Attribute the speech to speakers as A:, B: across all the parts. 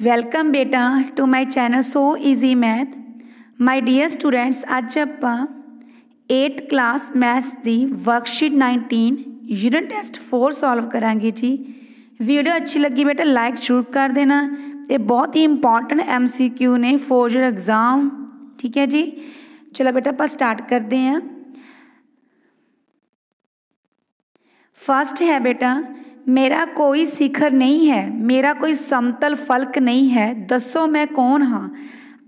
A: Welcome बेटा to my channel so easy math my dear students अज आप eight class maths की worksheet nineteen unit test four solve करा जी video अच्छी लगी बेटा लाइक जरूर कर देना ये बहुत ही इंपॉर्टेंट एम सी क्यू ने फोर जो एग्ज़ाम ठीक है जी चलो बेटा आप स्टार्ट करते हैं फर्स्ट है बेटा मेरा कोई शिखर नहीं है मेरा कोई समतल फलक नहीं है दसों मैं कौन हाँ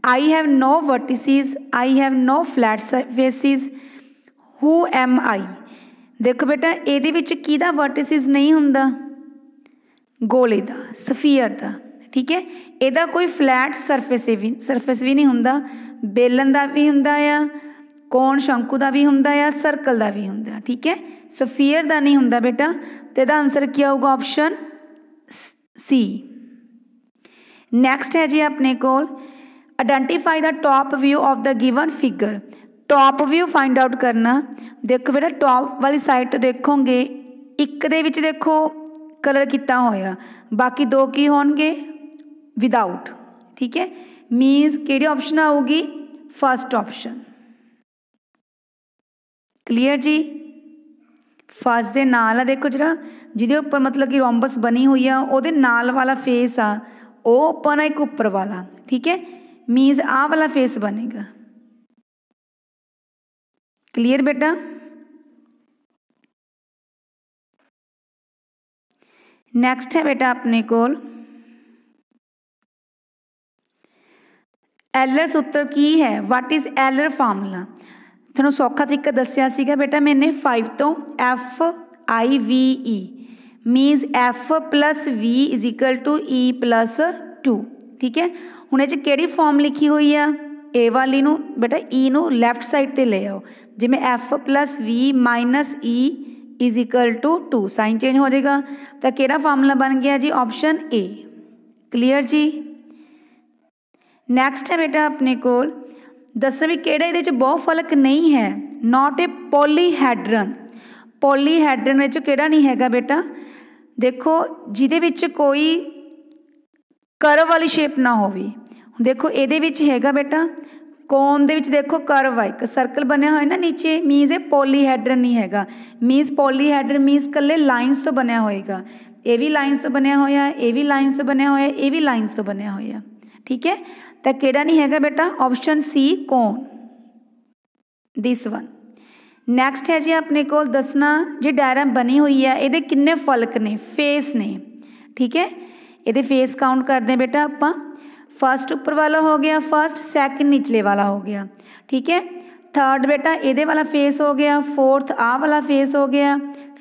A: I have no vertices I have no flat faces who am I ਦੇਖੋ ਬੇਟਾ ਇਹਦੇ ਵਿੱਚ ਕਿਹਦਾ ਵਰਟਿਸਿਸ ਨਹੀਂ ਹੁੰਦਾ ਗੋਲੇ ਦਾ ਸਫੀਅਰ ਦਾ ਠੀਕ ਹੈ ਇਹਦਾ ਕੋਈ ਫਲੈਟ ਸਰਫੇਸ ਵੀ ਸਰਫੇਸ ਵੀ ਨਹੀਂ ਹੁੰਦਾ ਬੇਲਨ ਦਾ ਵੀ ਹੁੰਦਾ ਆ ਕੋਣ ਸ਼ੰਕੂ ਦਾ ਵੀ ਹੁੰਦਾ ਆ ਸਰਕਲ ਦਾ ਵੀ ਹੁੰਦਾ ਠੀਕ ਹੈ ਸਫੀਅਰ ਦਾ ਨਹੀਂ ਹੁੰਦਾ ਬੇਟਾ ਤੇ ਇਹਦਾ ਆਨਸਰ ਕੀ ਆਊਗਾ ਆਪਸ਼ਨ ਸੀ ਨੈਕਸਟ ਹੈ ਜੀ ਆਪਣੇ ਕੋਲ identify the top view of the given figure top view find out ਕਰਨਾ ਦੇਖੋ ਬੇਟਾ ਟਾਪ ਵਾਲੀ ਸਾਈਡ ਤੋਂ ਦੇਖੋਗੇ ਇੱਕ ਦੇ ਵਿੱਚ ਦੇਖੋ ਕਲਰ ਕੀਤਾ ਹੋਇਆ ਬਾਕੀ ਦੋ ਕੀ ਹੋਣਗੇ ਵਿਦਆਊਟ ਠੀਕ ਹੈ ਮੀਨਸ ਕਿਹੜੀ ਆਪਸ਼ਨ ਆਊਗੀ ਫਸਟ ਆਪਸ਼ਨ ਕਲੀਅਰ ਜੀ ਫਸ ਦੇ ਨਾਲ ਆ ਦੇਖੋ ਜਿਹੜਾ ਜਿਹਦੇ ਉੱਪਰ ਮਤਲਬ ਕਿ ਰੋਮਬਸ ਬਣੀ ਹੋਈ ਆ ਉਹਦੇ ਨਾਲ ਵਾਲਾ ਫੇਸ ਆ ਉਹ ਓਪਨ ਆ ਇੱਕ ਉੱਪਰ ਵਾਲਾ ਠੀਕ ਹੈ मीन्स आ वाला फेस बनेगा क्लियर बेटा नेक्स्ट है बेटा अपने को एलर सूत्र की है व्हाट इज एलर फार्मूला ਤੁਹਾਨੂੰ ਸੌਖਾ ਤਰੀਕਾ ਦੱਸਿਆ ਸੀਗਾ ਬੇਟਾ ਮੈਨੇ 5 ਤੋਂ F I V E means F plus V is equal to E plus 2 ਠੀਕ ਹੈ ਹੁਣ ਇਹ ਚ ਕਿਹੜੀ ਫਾਰਮ ਲਿਖੀ ਹੋਈ ਆ a ਵਾਲੀ ਨੂੰ ਬੇਟਾ e ਨੂੰ ਲੈਫਟ ਸਾਈਡ ਤੇ ਲੈ ਆਓ ਜਿਵੇਂ f v e is equal to 2 sign change ਹੋ ਜਾਏਗਾ ਤਾਂ ਕਿਹੜਾ ਫਾਰਮੂਲਾ ਬਣ ਗਿਆ ਜੀ ਆਪਸ਼ਨ a ਕਲੀਅਰ ਜੀ ਨੈਕਸਟ ਹੈ ਬੇਟਾ ਆਪਣੇ ਕੋਲ ਵੀ ਕਿਹੜਾ ਇਹਦੇ ਵਿੱਚ ਬਹੁ ਫਲਕ ਨਹੀਂ ਹੈ ਨਾਟ ਏ ਪੋਲੀਹੈਡਰਨ ਪੋਲੀਹੈਡਰਨ ਵਿੱਚ ਕਿਹੜਾ ਨਹੀਂ ਹੈਗਾ ਬੇਟਾ ਦੇਖੋ ਜਿਹਦੇ ਵਿੱਚ ਕੋਈ ਕਰਵ ਵਾਲੀ ਸ਼ੇਪ ਨਾ ਹੋਵੇ ਦੇਖੋ ਇਹਦੇ ਵਿੱਚ ਹੈਗਾ ਬੇਟਾ ਕੋਨ ਦੇ ਵਿੱਚ ਦੇਖੋ ਕਰਵ ਹੈ ਇੱਕ ਸਰਕਲ ਬਣਿਆ ਹੋਇਆ ਨਾ ਨੀਚੇ ਮੀਨਸ ਇਹ ਪੋਲੀਹੈਡਰਨ ਨਹੀਂ ਹੈਗਾ ਮੀਨਸ ਪੋਲੀਹੈਡਰਨ ਮੀਨਸ ਕੱਲੇ ਲਾਈਨਸ ਤੋਂ ਬਣਿਆ ਹੋਏਗਾ ਇਹ ਵੀ ਲਾਈਨਸ ਤੋਂ ਬਣਿਆ ਹੋਇਆ ਇਹ ਵੀ ਲਾਈਨਸ ਤੋਂ ਬਣਿਆ ਹੋਇਆ ਇਹ ਵੀ ਲਾਈਨਸ ਤੋਂ ਬਣਿਆ ਹੋਇਆ ठीक है तो कि नहीं है बेटा ऑप्शन सी कौन दिस वन नैक्सट है जी अपने को दसना जी डायरम बनी हुई है ये किन्ने फलक ने फेस ने ठीक है ये फेस काउंट कर दें बेटा आप फस्ट उपर वाला हो गया फस्ट सैकेंड निचले वाला हो गया ठीक है थर्ड बेटा ये वाला फेस हो गया फोर्थ आ वाला फेस हो गया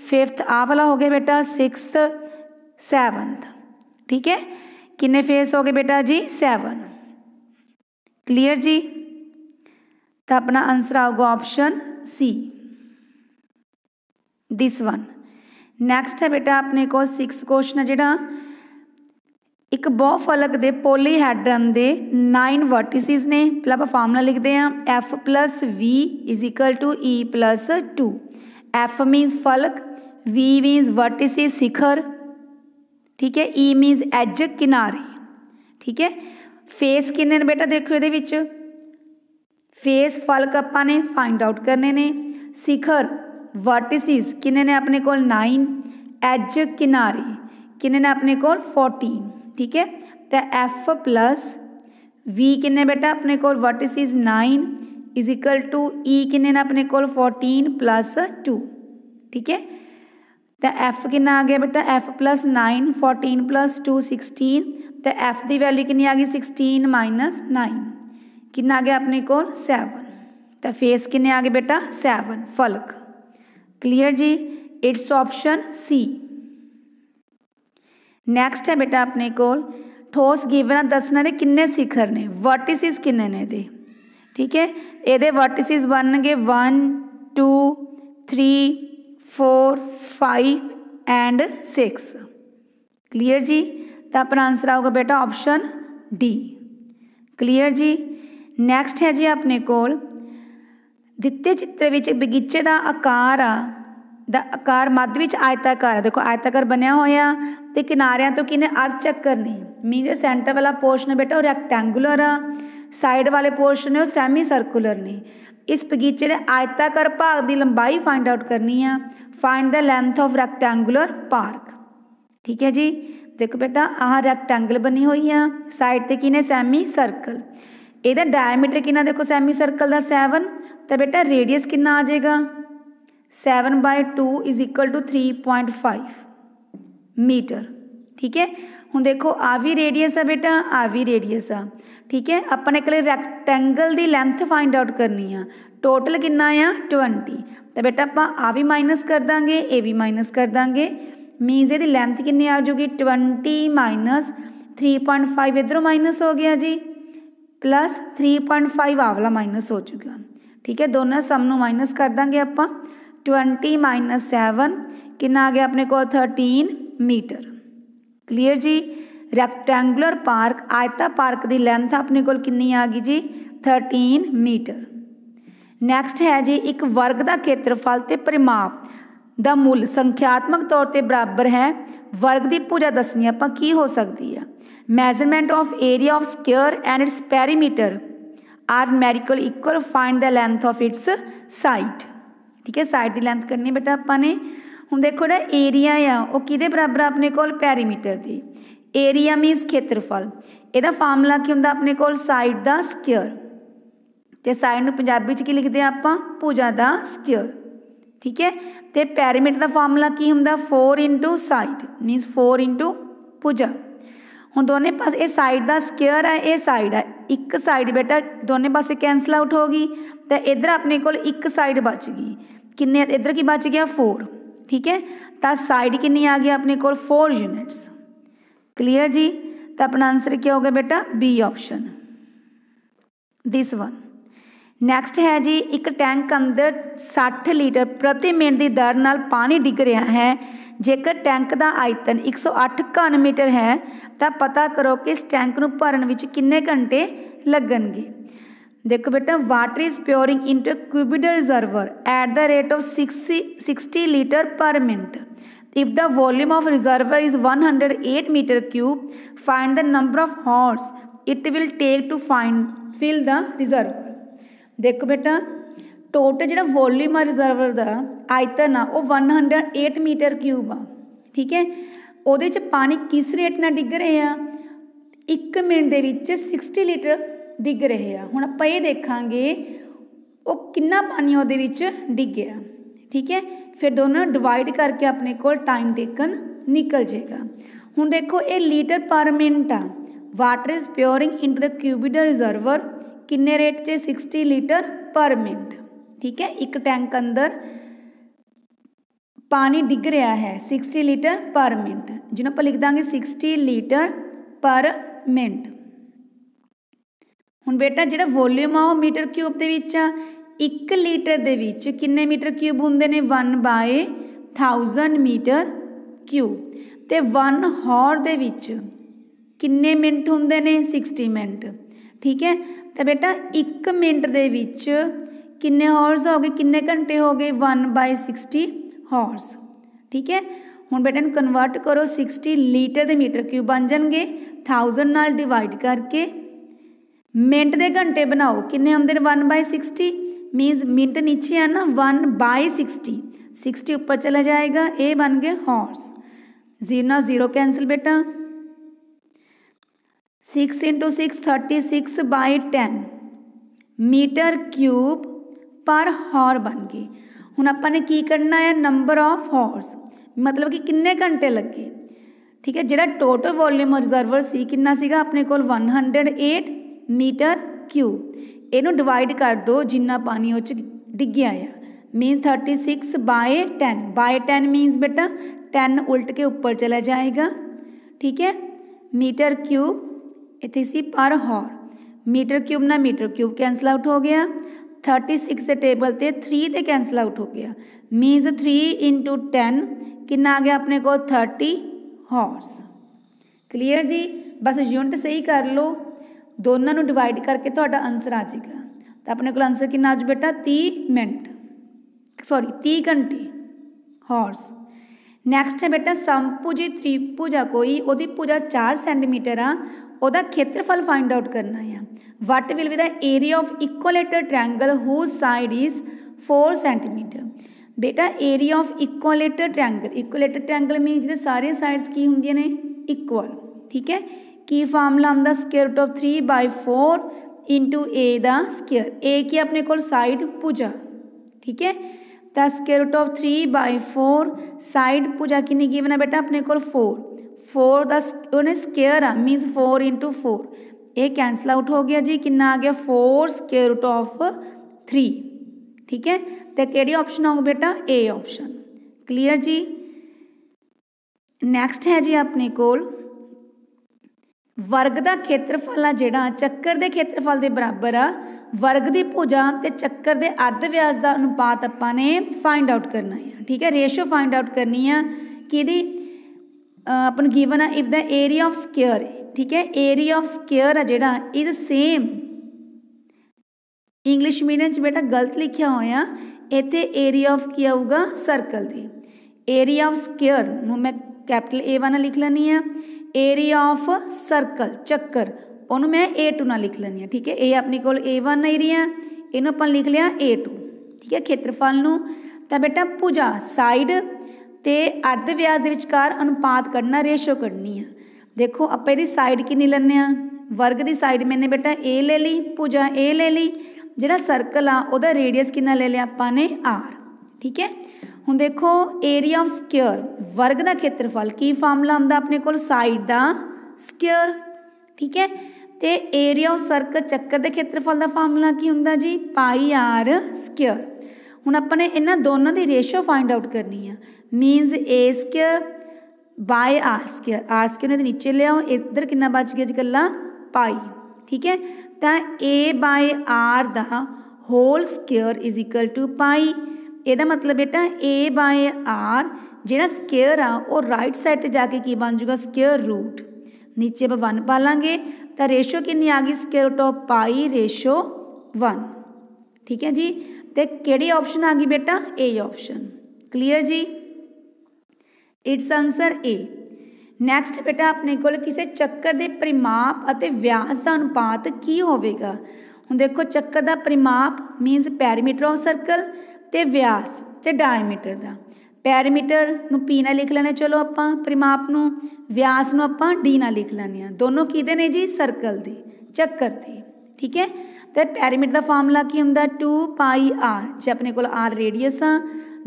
A: फिफ्थ आ वाला हो गया बेटा सिक्सथ सैवंथ ठीक है किन्ने फेस हो गए बेटा जी सैवन क्लीयर जी तो अपना आंसर आऊगा option C this one next है बेटा अपने को सिक्स क्वेश्चन है जोड़ा एक बहु e फलक दे पोलीहैड्रन दे नाइन वर्टिसिज ने मतलब आप फॉर्मूला लिखते हैं F plus V is equal to E plus two F means फलक वी मीनस वर्टिसिज शिखर ਠੀਕ ਹੈ ਈ ਮੀਨਸ ਐਜ ਕਿਨਾਰੇ ਠੀਕ ਹੈ ਫੇਸ ਕਿੰਨੇ ਨੇ ਬੇਟਾ ਦੇਖੋ ਇਹਦੇ ਵਿੱਚ ਫੇਸ ਫਲਕ ਆਪਾਂ ਨੇ ਫਾਈਂਡ ਆਊਟ ਕਰਨੇ ਨੇ ਸਿਖਰ ਵਰਟਿਸਿਸ ਕਿੰਨੇ ਨੇ ਆਪਣੇ ਕੋਲ 9 ਐਜ ਕਿਨਾਰੇ ਕਿੰਨੇ ਨੇ ਆਪਣੇ ਕੋਲ 14 ਠੀਕ ਹੈ ਤਾਂ f ਪਲੱਸ v ਕਿੰਨੇ ਬੇਟਾ ਆਪਣੇ ਕੋਲ vertices 9 is equal to e ਕਿੰਨੇ ਨੇ ਆਪਣੇ ਕੋਲ 14 ਪਲੱਸ 2 ਠੀਕ ਹੈ तो एफ कि आ गया बेटा F plus nine fourteen plus two sixteen तो एफ की वैल्यू कि आ गई सिक्सटीन माइनस नाइन कि आ गया अपने को सैवन तो फेस कि आ गए बेटा सैवन फलक क्लीयर जी इट्स ऑप्शन सी नैक्सट है बेटा अपने को ठोस गिवन दसना ਦੱਸਣਾ सिखर ने ਸਿਖਰ ਨੇ ਵਰਟਿਸਿਸ ਕਿੰਨੇ ਨੇ ਦੇ ਠੀਕ ਹੈ ਇਹਦੇ ਵਰਟਿਸਿਸ ਬਣਨਗੇ 1 four five and six clear जी तो अपना आंसर आओगे बेटा ऑप्शन डी क्लियर जी ਨੈਕਸਟ ਹੈ ਜੀ ਆਪਣੇ ਕੋਲ ਦਿੱਤੇ ਚਿੱਤਰ ਵਿੱਚ ਬਗੀਚੇ ਦਾ ਆਕਾਰ ਆ ਦਾ ਆਕਾਰ ਮੱਧ ਵਿੱਚ ਆਇਤਾਕਾਰ ਹੈ ਦੇਖੋ ਆਇਤਾਕਾਰ ਬਣਿਆ ਹੋਇਆ ਤੇ ਕਿਨਾਰਿਆਂ ਤੋਂ ਕਿਨੇ ਅਰਧ ਚੱਕਰ ਨੇ ਮੀਨਸ ਇਹ ਸੈਂਟਰ ਵਾਲਾ ਪੋਰਸ਼ਨ ਬੇਟਾ ਉਹ ਰੈਕਟੈਂਗੂਲਰ ਆ ਸਾਈਡ ਵਾਲੇ ਪੋਰਸ਼ਨ ਨੇ ਉਹ ਸੈਮੀ ਸਰਕੂਲਰ ਨੇ ਇਸ ਬਗੀਚੇ ਦੇ ਆਇਤਾਕਾਰ ਭਾਗ ਦੀ ਲੰਬਾਈ ਫਾਈਂਡ ਆਊਟ ਕਰਨੀ ਆ find the length of rectangular park ਠੀਕ ਹੈ ਜੀ ਦੇਖੋ ਬੇਟਾ ਆਹ ਰੈਕਟੈਂਗਲ ਬਣੀ ਹੋਈ ਆ ਸਾਈਡ ਤੇ ਕਿਨੇ ਸੈਮੀ ਸਰਕਲ ਇਹਦਾ ਡਾਇਮੀਟਰ ਕਿੰਨਾ ਦੇਖੋ ਸੈਮੀ ਸਰਕਲ ਦਾ 7 ਤਾਂ ਬੇਟਾ ਰੇਡੀਅਸ ਕਿੰਨਾ ਆ ਜਾਏਗਾ 7 by 2 is equal to 3.5 meter. ठीक है हूँ देखो आ भी रेडियस है बेटा आ भी रेडियस आ ठीक है अपने कल रैक्टेंगल की लैंथ फाइंड आउट करनी आ टोटल कि ट्वेंटी तो बेटा आप आ भी माइनस कर देंगे ए भी माइनस कर देंगे मीनस यदि लैंथ कि आ जूगी twenty minus three point five इधरों माइनस हो गया जी प्लस थ्री पॉइंट फाइव आवला माइनस हो चुका ठीक है दोनों समू माइनस कर देंगे आप ट्वेंटी माइनस सैवन कि आ गया अपने को थर्टीन मीटर ਕਲੀਅਰ ਜੀ ਰੈਕਟੈਂਗੂਲਰ ਪਾਰਕ ਆਇਤਾ ਪਾਰਕ ਦੀ ਲੈਂਥ ਆਪਣੇ ਕੋਲ ਕਿੰਨੀ ਆ ਗਈ ਜੀ 13 ਮੀਟਰ ਨੈਕਸਟ ਹੈ ਜੀ ਇੱਕ ਵਰਗ ਦਾ ਖੇਤਰਫਲ ਤੇ ਪਰਿਮਾਪ ਦਾ ਮੁੱਲ ਸੰਖਿਆਤਮਕ ਤੌਰ ਤੇ ਬਰਾਬਰ ਹੈ ਵਰਗ ਦੀ ਪੂਜਾ ਦੱਸਣੀ ਆਪਾਂ ਕੀ ਹੋ ਸਕਦੀ ਆ measurement of area of square and its perimeter are numerical equal find the length of its side ठीक है साइड की लेंथ करनी है बेटा अपा ने हूँ देखो ना एरिया आ वह कि बराबर अपने को पैरीमीटर दी एरिया मीनस खेत्रफल ਇਹਦਾ ਫਾਰਮੂਲਾ ਕੀ ਹੁੰਦਾ ਆਪਣੇ ਕੋਲ ਸਾਈਡ ਦਾ ਸਕੁਅਰ ਤੇ ਸਾਈਡ ਨੂੰ ਪੰਜਾਬੀ ਚ ਕੀ ਲਿਖਦੇ ਆ ਆਪਾਂ ਭੁਜਾ ਦਾ ਸਕੁਅਰ ਠੀਕ ਹੈ ਤੇ ਪੈਰੀਮੀਟਰ ਦਾ ਫਾਰਮੂਲਾ ਕੀ ਹੁੰਦਾ 4 ਸਾਈਡ ਮੀਨਸ 4 ਭੁਜਾ ਹੁਣ ਦੋਨੇ ਪਾਸੇ ਇਹ ਸਾਈਡ ਦਾ ਸਕੁਅਰ ਹੈ ਇਹ ਸਾਈਡ ਹੈ ਇੱਕ ਸਾਈਡ ਬੇਟਾ ਦੋਨੇ ਪਾਸੇ ਕੈਨਸਲ ਆਊਟ ਹੋ ਗਈ ਤੇ ਇਧਰ ਆਪਣੇ ਕੋਲ ਇੱਕ ਸਾਈਡ ਬਚ ਗਈ ਕਿੰਨੇ ਇਧਰ ਕੀ ਬਚ ਗਿਆ 4 ठीक है ਤਾਂ ਸਾਈਡ ਕਿੰਨੀ ਆ ਗਈ ਆਪਣੇ ਕੋਲ 4 ਯੂਨਿਟਸ ਕਲੀਅਰ ਜੀ ਤਾਂ ਆਪਣਾ ਆਨਸਰ ਕੀ ਹੋਗਾ ਬੇਟਾ B option this one next ਹੈ ਜੀ ਇੱਕ ਟੈਂਕ ਅੰਦਰ 60 ਲੀਟਰ ਪ੍ਰਤੀ ਮਿੰਟ ਦੀ ਦਰ ਨਾਲ ਪਾਣੀ ਡਿੱਗ ਰਿਹਾ ਹੈ ਜੇਕਰ ਟੈਂਕ ਦਾ ਆਇਤਨ 108 ਘਨ ਮੀਟਰ ਹੈ ਤਾਂ ਪਤਾ ਕਰੋ ਕਿ ਇਸ ਟੈਂਕ ਨੂੰ ਭਰਨ ਵਿੱਚ ਕਿੰਨੇ ਘੰਟੇ ਲੱਗਣਗੇ देखो बेटा water is pouring into a cuboid reservoir at the rate of sixty litre per minute if the volume of reservoir is 108 metre cube find the number of hours it will take to find fill the reservoir देखो बेटा total जो volume आ reservoir का आयतन आ वो 108 metre cube आ ठीक है वो पानी किस रेट ਰੇਟ डिग रहे हैं एक मिनट ਦੇ ਵਿੱਚ 60 ਡਿੱਗ ਰਹੇ ਆ ਹੁਣ ਆਪਾਂ ਇਹ ਦੇਖਾਂਗੇ ਉਹ ਕਿੰਨਾ ਪਾਣੀ ਉਹਦੇ ਵਿੱਚ ਡਿੱਗ ਗਿਆ ਠੀਕ ਹੈ ਫਿਰ ਦੋਨਾਂ ਡਿਵਾਈਡ ਕਰਕੇ ਆਪਣੇ ਕੋਲ ਟਾਈਮ ਟੇਕਨ ਨਿਕਲ ਜਾਏਗਾ ਹੁਣ ਦੇਖੋ ਇਹ ਲੀਟਰ ਪਰ ਮਿੰਟ ਆ water is pouring into the cuboid reservoir ਕਿੰਨੇ ਰੇਟ 'ਚ 60 ਲੀਟਰ ਪਰ ਮਿੰਟ ਠੀਕ ਹੈ ਇੱਕ ਟੈਂਕ ਅੰਦਰ ਪਾਣੀ ਡਿੱਗ ਰਿਹਾ ਹੈ 60 ਲੀਟਰ ਪਰ ਮਿੰਟ ਜਿਹਨੂੰ ਆਪਾਂ ਲਿਖ ਦਾਂਗੇ 60 ਲੀਟਰ ਪਰ ਮਿੰਟ ਹੁਣ ਬੇਟਾ ਜਿਹੜਾ ਵੋਲਿਊਮ ਆ ਉਹ ਮੀਟਰ ਕਿਊਬ ਦੇ ਵਿੱਚ ਆ 1 ਲੀਟਰ ਦੇ ਵਿੱਚ ਕਿੰਨੇ ਮੀਟਰ ਕਿਊਬ ਹੁੰਦੇ ਨੇ 1 ਬਾਏ 1000 ਮੀਟਰ ਕਿਊਬ ਤੇ 1 ਹੌਰ ਦੇ ਵਿੱਚ ਕਿੰਨੇ ਮਿੰਟ ਹੁੰਦੇ ਨੇ 60 ਮਿੰਟ ਠੀਕ ਹੈ ਤਾਂ ਬੇਟਾ 1 ਮਿੰਟ ਦੇ ਵਿੱਚ ਕਿੰਨੇ ਹੌਰਸ ਹੋ ਗਏ ਕਿੰਨੇ ਘੰਟੇ ਹੋ ਗਏ 1/60 ਹੌਰਸ ਠੀਕ ਹੈ ਹੁਣ ਬੇਟਾ ਨੂੰ ਕਨਵਰਟ ਕਰੋ 60 ਲੀਟਰ ਦੇ ਮੀਟਰ ਕਿਊਬ ਬਣ ਜਾਣਗੇ 1000 ਨਾਲ ਡਿਵਾਈਡ ਕਰਕੇ मिनट के घंटे बनाओ किन्ने ਹੁੰਦੇ one by sixty means minute नीचे है ना वन बाई सिक्सटी सिक्सटी उपर चला जाएगा ए बन गए हॉर्स जीरो ना जीरो कैंसिल बेटा six into six thirty six by ten metre cube per hour बन गए हूँ आपने की करना है नंबर ऑफ हॉर्स मतलब कि किन्ने घंटे लगे ठीक है जोड़ा टोटल वॉल्यूम रिजर्वर सी कि अपने को one hundred eight metre cube ਇਹਨੂੰ डिवाइड कर दो जिन्ना पानी उस डिगया ਡਿੱਗਿਆ mean thirty six by ten by ten means बेटा टैन उल्ट के ऊपर चला जाएगा ठीक है मीटर क्यूब इतनी पर हॉर मीटर क्यूब ना मीटर क्यूब कैंसल आउट हो गया थर्टी सिक्स के टेबल से थ्री तो कैंसल आउट हो गया मीनस थ्री इंटू टेन कि आ गया अपने को थर्टी हॉर्स क्लीयर जी बस यूनिट सही कर लो ਦੋਨਾਂ ਨੂੰ ਡਿਵਾਈਡ ਕਰਕੇ ਤੁਹਾਡਾ ਆਨਸਰ ਆ ਜਾਏਗਾ ਤਾਂ ਆਪਣੇ ਕੋਲ ਆਨਸਰ ਕਿੰਨਾ ਆ ਜੂ ਬੇਟਾ 30 ਮਿੰਟ ਸੌਰੀ 30 ਘੰਟੇ ਹਾਰਸ ਨੈਕਸਟ ਹੈ ਬੇਟਾ ਸੰਪੂਜੀ ਤ੍ਰਿਭੁਜ ਆ ਕੋਈ ਉਹਦੀ ਪੂਜਾ 4 ਸੈਂਟੀਮੀਟਰ ਆ ਉਹਦਾ ਖੇਤਰਫਲ ਫਾਈਂਡ ਆਊਟ ਕਰਨਾ ਹੈ what will be the area of equilateral triangle whose side is 4 centimetre ਬੇਟਾ area of equilateral triangle equilateral triangle means ਦੇ ਸਾਰੇ ਸਾਈਡਸ ਕੀ ਹੁੰਦੀਆਂ ਨੇ ਇਕੁਅਲ ਠੀਕ ਹੈ की फार्मूला हम the square of three by four into a the square a की अपने को साइड पूजा ठीक है the square of three by four side पूजा कि गिवन है बेटा अपने को four four the square means four into four ये कैंसल आउट हो गया जी कि आ गया four square root of three ठीक है तो कि ऑप्शन आऊंगा बेटा ए ऑप्शन क्लीयर जी नैक्सट है जी अपने कोल ਵਰਗ ਦਾ ਖੇਤਰਫਲ ਆ ਜਿਹੜਾ ਚੱਕਰ ਦੇ ਖੇਤਰਫਲ ਦੇ ਬਰਾਬਰ ਆ ਵਰਗ ਦੀ ਭੁਜਾ ਤੇ ਚੱਕਰ ਦੇ ਅਰਧ ਵਿਆਸ ਦਾ ਅਨੁਪਾਤ ਆਪਾਂ ਨੇ ਫਾਈਂਡ ਆਊਟ ਕਰਨਾ ਹੈ ਠੀਕ ਹੈ ਰੇਸ਼ੋ ਫਾਈਂਡ ਆਊਟ ਕਰਨੀ ਆ ਕਿਹਦੀ ਆਪਨ ਗਿਵਨ ਆ if the area of square ਠੀਕ ਹੈ ਏਰੀਆ ਆਫ ਸਕੁਅਰ ਆ ਜਿਹੜਾ ਇਜ਼ ਸੇਮ ਇੰਗਲਿਸ਼ ਮੀਨਿੰਗ ਚ ਬੇਟਾ ਗਲਤ ਲਿਖਿਆ ਹੋਇਆ ਇੱਥੇ ਏਰੀਆ ਆਫ ਕੀ ਆਊਗਾ ਸਰਕਲ ਦੀ ਏਰੀਆ ਆਫ ਸਕੁਅਰ ਨੂੰ ਮੈਂ ਕੈਪੀਟਲ A ਵਾਲਾ ਲਿਖ ਲੈਣੀ ਆ ਏਰੀਆ ਆਫ ਸਰਕਲ ਚੱਕਰ ਉਹਨੂੰ ਮੈਂ A2 ਨਾਲ ਲਿਖ ਲੈਣੀ ਹਾਂ ਠੀਕ ਹੈ ਇਹ ਆਪਣੇ ਕੋਲ A1 ਏਰੀਆ ਇਹਨੂੰ ਆਪਾਂ ਲਿਖ ਲਿਆ A2 ਠੀਕ ਹੈ ਖੇਤਰਫਲ ਨੂੰ ਤਾਂ ਬੇਟਾ ਭੁਜਾ ਸਾਈਡ ਤੇ ਅਰਧ ਵਿਆਸ ਦੇ ਵਿਚਕਾਰ ਅਨੁਪਾਤ ਕੱਢਣਾ ਰੇਸ਼ੋ ਕੱਢਣੀ ਆ ਦੇਖੋ ਆਪਾਂ ਇਹਦੀ ਸਾਈਡ ਕਿੰਨੀ ਲੈਣੇ ਆ ਵਰਗ ਦੀ ਸਾਈਡ ਮੈਨੇ ਬੇਟਾ A ਲੈ ਲਈ ਭੁਜਾ A ਲੈ ਲਈ ਜਿਹੜਾ ਸਰਕਲ ਆ ਉਹਦਾ ਰੇਡੀਅਸ ਕਿੰਨਾ ਲੈ ਲਿਆ ਆਪਾਂ ਨੇ R ਠੀਕ ਹੈ ਹੁਣ ਦੇਖੋ ਏਰੀਆ ਆਫ ਸਕੁਅਰ ਵਰਗ ਦਾ ਖੇਤਰਫਲ ਕੀ ਫਾਰਮੂਲਾ ਹੁੰਦਾ ਆਪਣੇ ਕੋਲ ਸਾਈਡ ਦਾ ਸਕੁਅਰ ਠੀਕ ਹੈ ਤੇ ਏਰੀਆ ਆਫ ਸਰਕਲ ਚੱਕਰ ਦੇ ਖੇਤਰਫਲ ਦਾ ਫਾਰਮੂਲਾ ਕੀ ਹੁੰਦਾ ਜੀ ਪਾਈ ਆਰ ਸਕੁਅਰ ਹੁਣ ਆਪਾਂ ਨੇ ਇਹਨਾਂ ਦੋਨਾਂ ਦੀ ਰੇਸ਼ੋ ਫਾਈਂਡ ਆਊਟ ਕਰਨੀ ਆ means a square by r square r square ਨੂੰ ਨੀਚੇ ਲਿਆਓ ਇੱਧਰ ਕਿੰਨਾ ਬਚ ਗਿਆ ਜੀ ਕੱਲਾ ਪਾਈ ਠੀਕ ਹੈ ਤਾਂ a ਬਾਈ r ਦਾ whole square is equal to pi ਇਹਦਾ ਮਤਲਬ ਬੇਟਾ a ਬਾਈ r ਜਿਹੜਾ ਸਕੁਅਰ ਆ ਉਹ ਰਾਈਟ ਸਾਈਡ ਤੇ ਜਾ ਕੇ ਕੀ ਬਣ ਜਾਊਗਾ ਸਕੁਅਰ ਰੂਟ ਨੀਚੇ ਆਪਾਂ 1 ਪਾ ਲਾਂਗੇ ਤਾਂ ਰੇਸ਼ੋ ਕਿੰਨੀ ਆ ਗਈ square root of pi ratio 1 ਠੀਕ ਹੈ ਜੀ ਤੇ ਕਿਹੜੀ ਆਪਸ਼ਨ ਆ ਗਈ ਬੇਟਾ ਏ ਆਪਸ਼ਨ ਕਲੀਅਰ ਜੀ ਇਟਸ ਆਨਸਰ ਏ ਨੈਕਸਟ ਬੇਟਾ ਆਪਣੇ ਕੋਲ ਕਿਸੇ ਚੱਕਰ ਦੇ ਪਰਿਮਾਪ ਅਤੇ ਵਿਆਸ ਦਾ ਅਨੁਪਾਤ ਕੀ ਹੋਵੇਗਾ ਹੁਣ ਦੇਖੋ ਚੱਕਰ ਦਾ ਪਰਿਮਾਪ ਮੀਨਸ ਪੈਰੀਮੀਟਰ ਆਫ ਸਰਕਲ ਤੇ ਵਿਆਸ ਤੇ ਡਾਇਮੀਟਰ ਦਾ ਪੈਰੀਮੀਟਰ ਨੂੰ ਪੀ ਨਾਲ ਲਿਖ ਲੈਣਾ ਚਲੋ ਆਪਾਂ ਪਰਿਮਾਪ ਨੂੰ ਵਿਆਸ ਨੂੰ ਆਪਾਂ ਡੀ ਨਾਲ ਲਿਖ ਲੈਣੇ ਆ ਦੋਨੋਂ ਕਿਹਦੇ ਨੇ ਜੀ ਸਰਕਲ ਦੇ ਚੱਕਰ ਦੇ ਠੀਕ ਹੈ ਤੇ ਪੈਰੀਮੀਟਰ ਦਾ ਫਾਰਮੂਲਾ ਕੀ ਹੁੰਦਾ 2 ਪਾਈ r ਜੇ ਆਪਣੇ ਕੋਲ r ਰੇਡੀਅਸ ਆ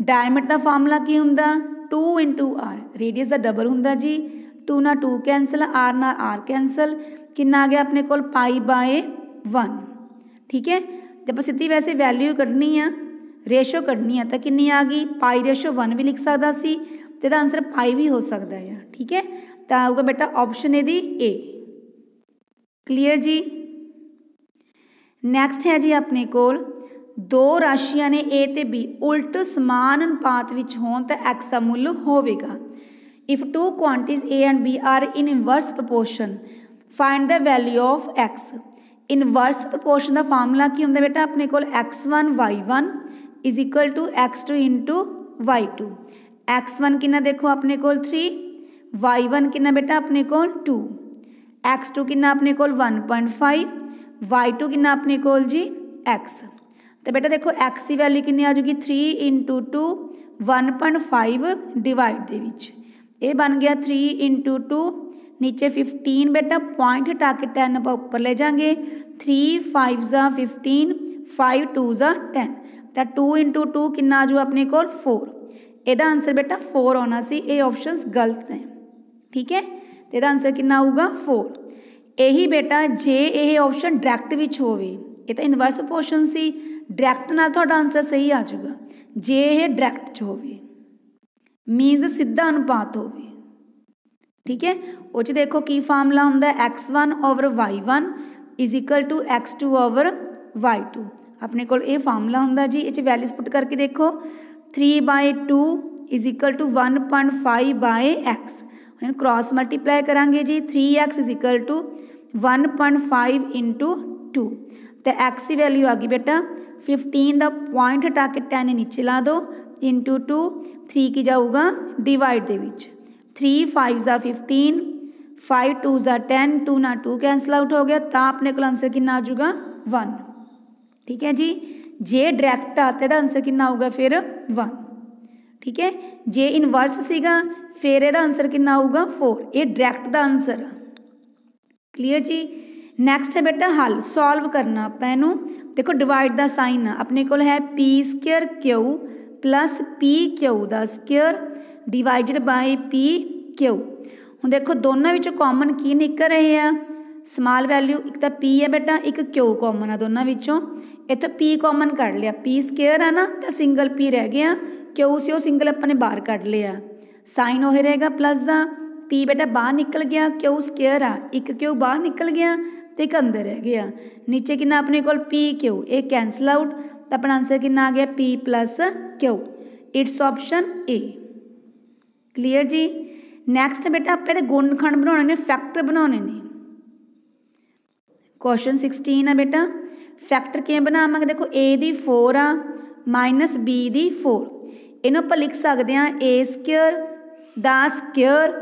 A: ਡਾਇਮੀਟਰ ਦਾ ਫਾਰਮੂਲਾ ਕੀ ਹੁੰਦਾ 2 r ਰੇਡੀਅਸ ਦਾ ਡਬਲ ਹੁੰਦਾ ਜੀ 2 ਨਾਲ 2 ਕੈਨਸਲ r ਨਾਲ r ਕੈਨਸਲ ਕਿੰਨਾ ਆ ਗਿਆ ਆਪਣੇ ਕੋਲ ਪਾਈ ਬਾਏ 1 ਠੀਕ ਹੈ ਜੇ ਆਪਾਂ ਸਿੱਧੀ ਵੈਸੇ ਵੈਲਿਊ ਕੱਢਣੀ ਆ ਰੇਸ਼ੋ ਕੱਢਣੀ ਆ ਤਾਂ ਕਿੰਨੀ ਆ ਗਈ ਪਾਈ ਰੇਸ਼ੋ 1 ਵੀ ਲਿਖ ਸਕਦਾ ਸੀ ਤੇ ਦਾ ਆਨਸਰ ਪਾਈ ਵੀ ਹੋ ਸਕਦਾ ਹੈ ਠੀਕ ਹੈ ਤਾਂ ਉਹ ਬੇਟਾ ਆਪਸ਼ਨ ਇਹਦੀ ਏ ਕਲੀਅਰ ਜੀ ਨੈਕਸਟ ਹੈ ਜੀ ਆਪਣੇ ਕੋਲ ਦੋ ਰਾਸ਼ੀਆਂ ਨੇ A ਤੇ B ਉਲਟ ਸਮਾਨ ਅਨੁਪਾਤ ਵਿੱਚ ਹੋਣ ਤਾਂ x ਦਾ ਮੁੱਲ ਹੋਵੇਗਾ if two quantities a and b are in inverse proportion find the value of x inverse proportion ਦਾ ਫਾਰਮੂਲਾ ਕੀ ਹੁੰਦਾ ਬੇਟਾ ਆਪਣੇ ਕੋਲ x1 y1 is equal to x two into Y two x one कि देखो अपने को थ्री वाई वन कि बेटा अपने को टू एक्स टू कितना अपने को one point five y two कि अपने को जी एक्स तो बेटा देखो एक्स की वैल्यू कि आ जूगी three into two one point five divide के ये बन गया थ्री इंटू टू नीचे फिफ्टीन बेटा पॉइंट हटा के टेन आप उपर ले जाएंगे थ्री फाइव ज़ा फिफ्टीन फाइव टू ज़ा टेन तो टू इंटू टू कि जो अपने को फोर यद आंसर बेटा फोर आना सी ये ऑप्शन गलत ने ठीक है तो यदा आंसर कि होगा फोर यही बेटा जे ਇਹ ਆਪਸ਼ਨ ਡਾਇਰੈਕਟ ਵਿੱਚ ਹੋਵੇ ਇਹ ਤਾਂ ਇਨਵਰਸ ਪ੍ਰੋਪੋਰਸ਼ਨ ਸੀ ਡਾਇਰੈਕਟ ਨਾਲ ਤੁਹਾਡਾ ਆਨਸਰ ਸਹੀ ਆ ਜਾਊਗਾ ਜੇ ਇਹ ਡਾਇਰੈਕਟ ਚ ਹੋਵੇ ਮੀਨਸ ਸਿੱਧਾ ਅਨੁਪਾਤ ਹੋਵੇ ਠੀਕ ਹੈ ਉਹ ਚ ਦੇਖੋ ਕੀ ਫਾਰਮੂਲਾ ਹੁੰਦਾ x1 over y1 x2 over y2 ਆਪਣੇ ਕੋਲ ਇਹ ਫਾਰਮੂਲਾ ਹੁੰਦਾ ਜੀ ਇਹ ਚ ਵੈਲਿਊਸ ਪੁੱਟ ਕਰਕੇ ਦੇਖੋ 3/2 1.5 ਬਾਈ x ਹੁਣ ਕ੍ਰਾਸ ਮਲਟੀਪਲਾਈ ਕਰਾਂਗੇ ਜੀ 3x 1.5 2 ਤੇ x ਦੀ ਵੈਲਿਊ ਆ ਗਈ ਬੇਟਾ 15 ਦਾ ਪੁਆਇੰਟ ਹਟਾ ਕੇ 10 ਨੀਚੇ ਲਾ ਦਿਓ 2 3 ਕੀ ਜਾਊਗਾ ਡਿਵਾਈਡ ਦੇ ਵਿੱਚ 3 5 ਦਾ 15 5 2 ਦਾ 10 2 ਨਾ 2 कैंसिल आउट हो गया तो अपने को आंसर कितना आ जाएगा 1 ਠੀਕ ਹੈ ਜੀ ਜੇ ਡਾਇਰੈਕਟ ਆ ਤੇ ਇਹਦਾ ਆਨਸਰ ਕਿੰਨਾ ਆਊਗਾ ਫਿਰ 1 ਠੀਕ ਹੈ ਜੇ ਇਨਵਰਸ ਸੀਗਾ ਫਿਰ ਇਹਦਾ ਆਨਸਰ ਕਿੰਨਾ ਆਊਗਾ 4 ਇਹ ਡਾਇਰੈਕਟ ਦਾ ਆਨਸਰ ਕਲੀਅਰ ਜੀ ਨੈਕਸਟ ਹੈ ਬੇਟਾ ਹੱਲ ਸੋਲਵ ਕਰਨਾ ਆਪਾਂ ਇਹਨੂੰ ਦੇਖੋ ਡਿਵਾਈਡ ਦਾ ਸਾਈਨ ਆ ਆਪਣੇ ਕੋਲ ਹੈ p2q pq ਦਾ ਸਕੁਅਰ ਡਿਵਾਈਡਡ ਬਾਈ pq ਹੁਣ ਦੇਖੋ ਦੋਨਾਂ ਵਿੱਚ ਕਾਮਨ ਕੀ ਨਿਕਲ ਰਹੇ ਆ ਸਮਾਲ ਵੈਲਿਊ ਇੱਕ ਤਾਂ p ਹੈ ਬੇਟਾ ਇੱਕ q ਕਾਮਨ ਆ ਦੋਨਾਂ ਵਿੱਚੋਂ ਇੱਥੇ p ਕਾਮਨ ਕੱਢ ਲਿਆ p ਸਕੁਅਰ ਆ ਨਾ ਤਾਂ ਸਿੰਗਲ p ਰਹਿ ਗਿਆ ਕਿਉਂ ਸੀ ਉਹ ਸਿੰਗਲ ਆਪਾਂ ਨੇ ਬਾਹਰ ਕੱਢ ਲਿਆ ਸਾਈਨ ਉਹ ਰਹੇਗਾ ਪਲੱਸ ਦਾ p ਬੇਟਾ ਬਾਹਰ ਨਿਕਲ ਗਿਆ ਕਿਉਂ ਸਕੁਅਰ ਆ ਇੱਕ ਕਿਉਂ ਬਾਹਰ ਨਿਕਲ ਗਿਆ ਤੇ ਇੱਕ ਅੰਦਰ ਰਹਿ ਗਿਆ ਨੀਚੇ ਕਿੰਨਾ ਆਪਣੇ ਕੋਲ p q ਇਹ ਕੈਨਸਲ ਆਊਟ ਤਾਂ ਆਪਣਾ ਆਨਸਰ ਕਿੰਨਾ ਆ ਗਿਆ p plus q it's option A clear ਜੀ ਨੈਕਸਟ ਬੇਟਾ ਆਪਾਂ ਇਹਦੇ ਗੁਣਖੰਡ ਬਣਾਉਣੇ ਨੇ ਫੈਕਟਰ ਬਣਾਉਣੇ ਨੇ ਕੁਐਸਚਨ 16 ਆ ਬੇਟਾ ਫੈਕਟਰ ਕਿਵੇਂ ਬਣਾਵਾਂਗੇ ਦੇਖੋ a ਦੀ 4 ਆ ਮਾਈਨਸ b ਦੀ 4 ਇਹਨੂੰ ਆਪਾਂ ਲਿਖ ਸਕਦੇ ਆ a ਸਕੁਅਰ ਦਾ ਸਕੁਅਰ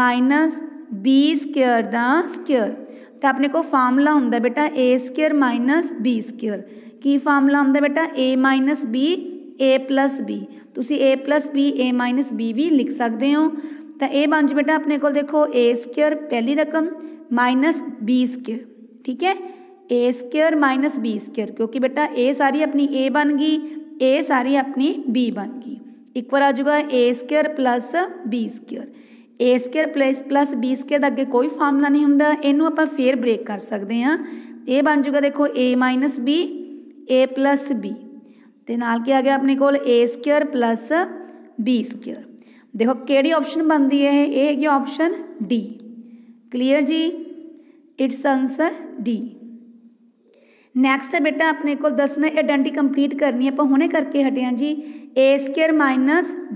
A: ਮਾਈਨਸ b ਸਕੁਅਰ ਦਾ ਸਕੁਅਰ ਤਾਂ ਆਪਣੇ ਕੋਲ ਫਾਰਮੂਲਾ ਹੁੰਦਾ ਬੇਟਾ a square minus b square ਕੀ ਫਾਰਮੂਲਾ ਹੁੰਦਾ ਬੇਟਾ a minus b a plus b ਤੁਸੀਂ a plus b a minus b ਵੀ ਲਿਖ ਸਕਦੇ ਹੋ ਤਾਂ ਇਹ ਬਣ ਜੇ ਬੇਟਾ ਆਪਣੇ ਕੋਲ ਦੇਖੋ a ਸਕੁਅਰ ਪਹਿਲੀ ਰਕਮ ਮਾਈਨਸ b ਸਕੁਅਰ ਠੀਕ ਹੈ a square minus b square क्योंकि बेटा ए सारी अपनी ए बन गई ए सारी अपनी बी बन गई इक्वल आ जूगा a square plus b square a square plus plus b square अगर कोई फार्मूला नहीं होंगे इनू आप फिर ब्रेक कर सकते हैं ए बन जूगा देखो A minus B A plus B तो क्या आ गया अपने को स्केयर प्लस बी स्क्र देखो कि ऑप्शन बनती है ये है ऑप्शन डी क्लीयर जी इट्स आंसर डी नेक्स्ट है बेटा अपने को दस ने आइडेंटी कंप्लीट करनी है ਆਪਾਂ ਹੁਣੇ ਕਰਕੇ ਹਟੇ ਹਾਂ ਜੀ a²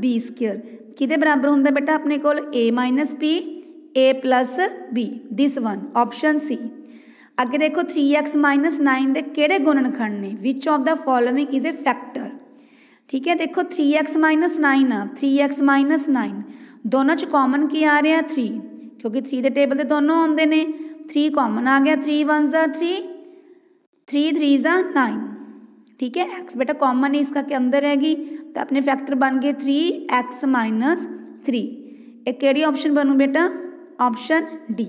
A: b² ਕਿਹਦੇ ਬਰਾਬਰ ਹੁੰਦਾ ਬੇਟਾ ਆਪਣੇ ਕੋਲ a b a b this one option c ਅੱਗੇ ਦੇਖੋ 3x 9 ਦੇ ਕਿਹੜੇ ਗੁਣਨਖੰਡ ਨੇ which of the following is a factor ठीक है देखो 3x 9 ਆ 3x 9 ਦੋਨਾਂ ਚ ਕਾਮਨ ਕੀ ਆ ਰਿਹਾ 3 ਕਿਉਂਕਿ 3 ਦੇ ਟੇਬਲ ਤੇ ਦੋਨੋਂ ਆਉਂਦੇ ਨੇ 3 ਕਾਮਨ ਆ ਗਿਆ 3 1s 3 थ्री थ्री ज़ा नाइन ठीक है एक्स बेटा कॉमन है इसका के अंदर रहेगी तो अपने फैक्टर बन गए थ्री एक्स माइनस थ्री एक कड़ी ऑप्शन बनू बेटा ऑप्शन डी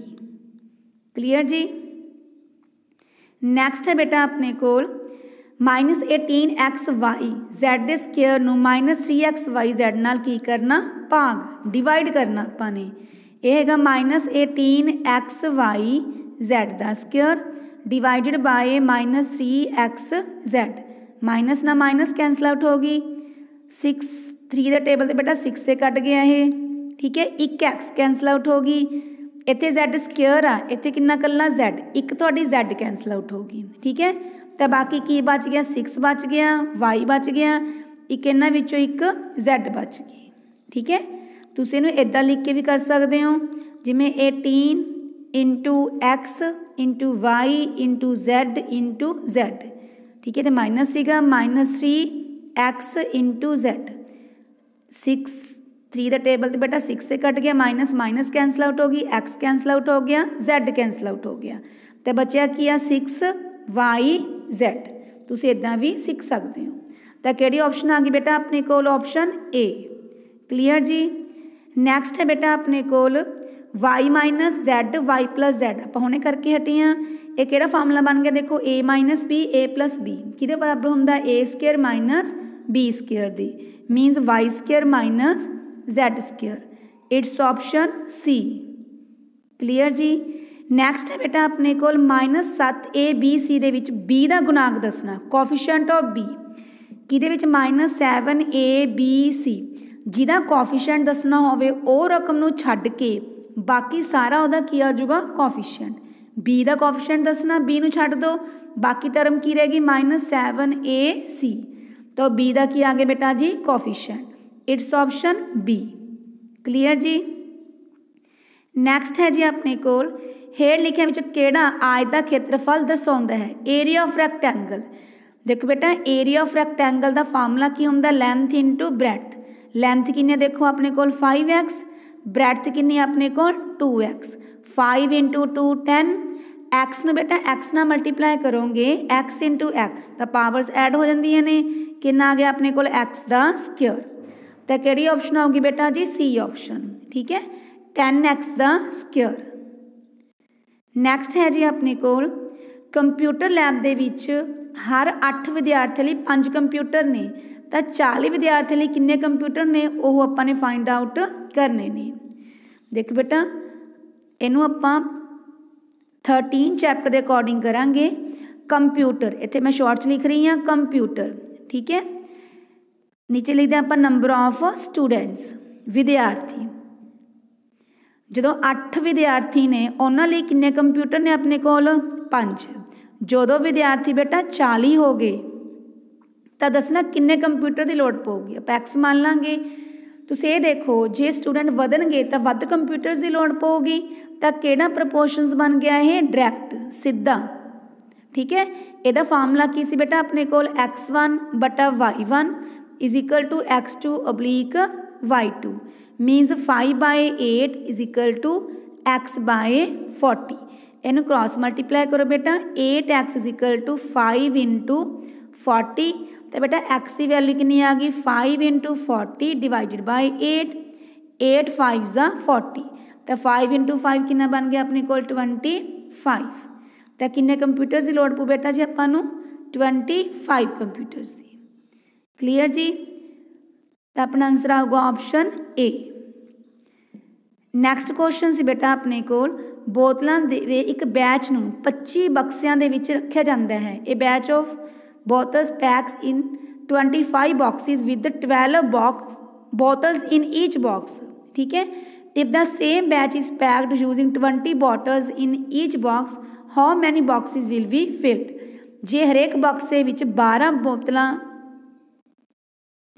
A: क्लियर जी नैक्सट है बेटा अपने को minus eighteen X Y Z the square minus three X Y Z न की करना भाग डिवाइड करना अपने यह है minus eighteen X Y Z the square divided by minus three X Z minus ਨਾਲ ਮਾਈਨਸ ਕੈਨਸਲ ਆਊਟ ਹੋ ਗਈ 6 3 ਦੇ ਟੇਬਲ ਤੇ ਬੇਟਾ 6 ਤੇ ਕੱਟ ਗਿਆ ਇਹ ਠੀਕ ਹੈ 1x ਕੈਨਸਲ ਆਊਟ ਹੋ ਗਈ ਇੱਥੇ z ਸਕੁਅਰ ਆ ਇੱਥੇ ਕਿੰਨਾ ਕੱਲਾ z ਇੱਕ ਤੁਹਾਡੀ z ਕੈਨਸਲ ਆਊਟ ਹੋ ਗਈ ਠੀਕ ਹੈ ਤਾਂ ਬਾਕੀ ਕੀ ਬਚ ਗਿਆ 6 ਬਚ ਗਿਆ y ਬਚ ਗਿਆ ਇੱਕ ਇਹਨਾਂ ਵਿੱਚੋਂ ਇੱਕ z ਬਚ ਗਈ ਠੀਕ ਹੈ ਤੁਸੀਂ ਇਹਨੂੰ ਇਦਾਂ ਲਿਖ ਕੇ ਵੀ ਕਰ ਸਕਦੇ ਹੋ ਜਿਵੇਂ 18 into X into Y into Z into Z ठीक है तो माइनस सेगा minus three X into Z six three the table तो बेटा सिक्स से कट गया माइनस माइनस कैंसल आउट होगी एक्स कैंसल आउट हो गया जैड कैंसल आउट हो गया तो बचा आ सिक्स वाई जेड तुम इदा भी सीख सकते हो तो कि ऑप्शन आ गई बेटा अपने कोल ऑप्शन ए क्लीयर जी नैक्सट है बेटा अपने कोल y minus z y plus z ਆਪਾਂ ਹੁਣੇ ਕਰਕੇ ਹਟੇ ਆ ਇਹ ਕਿਹੜਾ ਫਾਰਮੂਲਾ ਬਣ ਗਿਆ ਦੇਖੋ a b a b ਕਿਹਦੇ ਬਰਾਬਰ ਹੁੰਦਾ a b² ਦੀ b minus y z² z it's option c clear ਜੀ ਨੈਕਸਟ ਹੈ ਬੇਟਾ ਆਪਣੇ ਕੋਲ -7abc ਦੇ ਵਿੱਚ b ਦਾ ਗੁਣਾਂਕ ਦੱਸਣਾ ਕੋਫੀਸ਼ੀਐਂਟ ਆਫ b ਕਿਹਦੇ ਵਿੱਚ -7abc ਜਿਹਦਾ ਕੋਫੀਸ਼ੀਐਂਟ ਦੱਸਣਾ ਹੋਵੇ ਉਹ ਰਕਮ ਨੂੰ ਛੱਡ ਕੇ ਬਾਕੀ ਸਾਰਾ ਉਹਦਾ ਕੀ ਆ ਜਾਊਗਾ ਕੋਐਫੀਸ਼ੀਐਂਟ b ਦਾ ਕੋਐਫੀਸ਼ੀਐਂਟ ਦੱਸਣਾ b बाकी टर्म की रहेगी माइनस सैवन ए सी तो बी का की आ गया बेटा जी coefficient it's option B clear जी नैक्सट है जी अपने को हेठ लिखिया कि आयत का खेत्रफल दर्शाता है एरिया ऑफ रैक्टेंगल देखो बेटा एरिया ऑफ रैक्टेंगल का फार्मूला की होंगे लैंथ टू ब्रैथ लैंथ कि देखो अपने को फाइव एक्स ब्रेड्थ किन्नी अपने को two X five into two ten X ਨੂੰ ਬੇਟਾ x ਨਾਲ ਮਲਟੀਪਲਾਈ ਕਰੋਗੇ x x ਤਾਂ ਪਾਵਰਸ ਐਡ ਹੋ ਜਾਂਦੀਆਂ ਨੇ ਕਿੰਨਾ ਆ ਗਿਆ ਆਪਣੇ ਕੋਲ x ਦਾ ਸਕੁਅਰ ਤਾਂ ਕਿਹੜੀ ਆਪਸ਼ਨ ਆਉਗੀ ਬੇਟਾ ਜੀ C ਆਪਸ਼ਨ ਠੀਕ ਹੈ 10x ਦਾ ਸਕੁਅਰ ਨੈਕਸਟ ਹੈ ਜੀ ਆਪਣੇ ਕੋਲ ਕੰਪਿਊਟਰ ਲੈਬ ਦੇ ਵਿੱਚ ਹਰ 8 ਵਿਦਿਆਰਥੀਆਂ ਲਈ 5 ਕੰਪਿਊਟਰ ਨੇ ਤਾਂ 40 ਵਿਦਿਆਰਥੀਆਂ ਲਈ ਕਿੰਨੇ ਕੰਪਿਊਟਰ ਨੇ ਉਹ ਆਪਾਂ ਨੇ ਫਾਈਂਡ ਆਊਟ ਕਰਨੇ ਨੇ ਦੇਖ ਬੇਟਾ ਇਹਨੂੰ ਆਪਾਂ 13 ਚੈਪਟਰ ਦੇ ਅਕੋਰਡਿੰਗ ਕਰਾਂਗੇ ਕੰਪਿਊਟਰ ਇੱਥੇ ਮੈਂ ਸ਼ਾਰਟਸ ਲਿਖ ਰਹੀ ਹਾਂ ਕੰਪਿਊਟਰ ਠੀਕ ਹੈ ਨੀਚੇ ਲਿਖਦੇ ਆਪਾਂ ਨੰਬਰ ਆਫ ਸਟੂਡੈਂਟਸ ਵਿਦਿਆਰਥੀ ਜਦੋਂ 8 ਵਿਦਿਆਰਥੀ ਨੇ ਉਹਨਾਂ ਲਈ ਕਿੰਨੇ ਕੰਪਿਊਟਰ ਨੇ ਆਪਣੇ ਕੋਲ 5 ਜਦੋਂ ਵਿਦਿਆਰਥੀ ਬੇਟਾ 40 ਹੋ ਗਏ ਤਾਂ ਦੱਸਣਾ ਕਿੰਨੇ ਕੰਪਿਊਟਰ ਦੀ ਲੋੜ ਪਊਗੀ ਆਪਾਂ ਐਕਸ ਮੰਨ ਲਾਂਗੇ ਤੁਸੀਂ ਇਹ ਦੇਖੋ ਜੇ ਸਟੂਡੈਂਟ ਵਧਣਗੇ ਤਾਂ ਵੱਧ ਕੰਪਿਊਟਰਸ ਦੀ ਲੋੜ ਪਊਗੀ ਤਾਂ ਕਿਹੜਾ ਪ੍ਰੋਪੋਰਸ਼ਨਸ ਬਣ ਗਿਆ ਇਹ ਡਾਇਰੈਕਟ ਸਿੱਧਾ ਠੀਕ ਹੈ ਇਹਦਾ ਫਾਰਮੂਲਾ ਕੀ ਸੀ ਬੇਟਾ ਆਪਣੇ ਕੋਲ x1 ਬਟਾ y1 is equal to x2 oblique y2 means 5 by 8 is equal to x by 40 ਇਹਨੂੰ ਕ੍ਰਾਸ ਮਲਟੀਪਲਾਈ ਕਰੋ ਬੇਟਾ 8x is equal to 5 into 40 ਤੇ ਬੇਟਾ x ਦੀ ਵੈਲਿਊ ਕਿੰਨੀ ਆ ਗਈ 5 40 ਡਿਵਾਈਡਡ ਬਾਈ 8 8 5 40 ਤਾਂ 5 5 ਕਿੰਨਾ ਬਣ ਗਿਆ ਆਪਣੇ ਕੋਲ 25 ਤਾਂ ਕਿੰਨੇ ਕੰਪਿਊਟਰਸ ਦੀ ਲੋੜ ਪੂ ਬੇਟਾ ਜੀ ਆਪਾਂ ਨੂੰ 25 ਕੰਪਿਊਟਰਸ ਦੀ ਕਲੀਅਰ ਜੀ ਤਾਂ ਆਪਣਾ ਆਨਸਰ ਆਊਗਾ ਆਪਸ਼ਨ ਏ ਨੈਕਸਟ ਕੁਐਸਚਨ ਸੀ ਬੇਟਾ ਆਪਣੇ ਕੋਲ ਬੋਤਲਾਂ ਦੇ ਇੱਕ ਬੈਚ ਨੂੰ 25 ਬਕਸਿਆਂ ਦੇ ਵਿੱਚ ਰੱਖਿਆ ਜਾਂਦਾ ਹੈ ਇਹ batch of bottles packs in 25 boxes with the 12 box bottles in each box ठीक है if the same batch is packed using 20 bottles in each box how many boxes will be filled ਜੇ ਹਰੇਕ ਬਾਕਸ ਵਿੱਚ 12 ਬੋਤਲਾਂ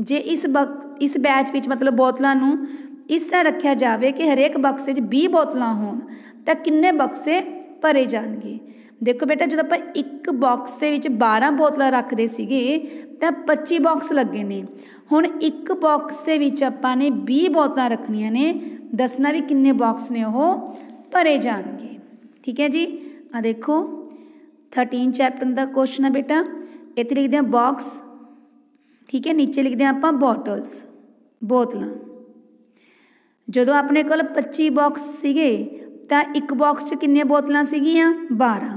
A: ਜੇ ਇਸ ਇਸ batch ਵਿੱਚ ਮਤਲਬ ਬੋਤਲਾਂ ਨੂੰ ਇਸ ਤਰ੍ਹਾਂ ਰੱਖਿਆ ਜਾਵੇ ਕਿ ਹਰੇਕ ਬਕਸੇ 'ਚ 20 ਬੋਤਲਾਂ ਹੋਣ ਤਾਂ ਕਿੰਨੇ ਬਕਸੇ ਭਰੇ ਜਾਣਗੇ ਦੇਖੋ ਬੇਟਾ ਜਦੋਂ ਆਪਾਂ ਇੱਕ ਬਾਕਸ ਦੇ ਵਿੱਚ 12 ਬੋਤਲਾਂ ਰੱਖਦੇ ਸੀਗੇ ਤਾਂ 25 ਬਾਕਸ ਲੱਗੇ ਨੇ ਹੁਣ ਇੱਕ ਬਾਕਸ ਦੇ ਵਿੱਚ ਆਪਾਂ ਨੇ 20 ਬੋਤਲਾਂ ਰੱਖਣੀਆਂ ਨੇ ਦੱਸਣਾ ਵੀ ਕਿੰਨੇ ਬਾਕਸ ਨੇ ਉਹ ਭਰੇ ਜਾਣਗੇ ਠੀਕ ਹੈ ਜੀ ਆ ਦੇਖੋ 13 ਚੈਪਟਰ ਦਾ ਕੁਐਸਚਨ ਹੈ ਬੇਟਾ ਇੱਥੇ ਲਿਖਦੇ ਆ ਬਾਕਸ ਠੀਕ ਹੈ ਨੀਚੇ ਲਿਖਦੇ ਆ ਆਪਾਂ ਬੋਟਲਸ ਬੋਤਲਾਂ ਜਦੋਂ ਆਪਣੇ ਕੋਲ 25 ਬਾਕਸ ਸੀਗੇ ਤਾਂ ਇੱਕ ਬਾਕਸ 'ਚ ਕਿੰਨੀਆਂ ਬੋਤਲਾਂ ਸੀਗੀਆਂ 12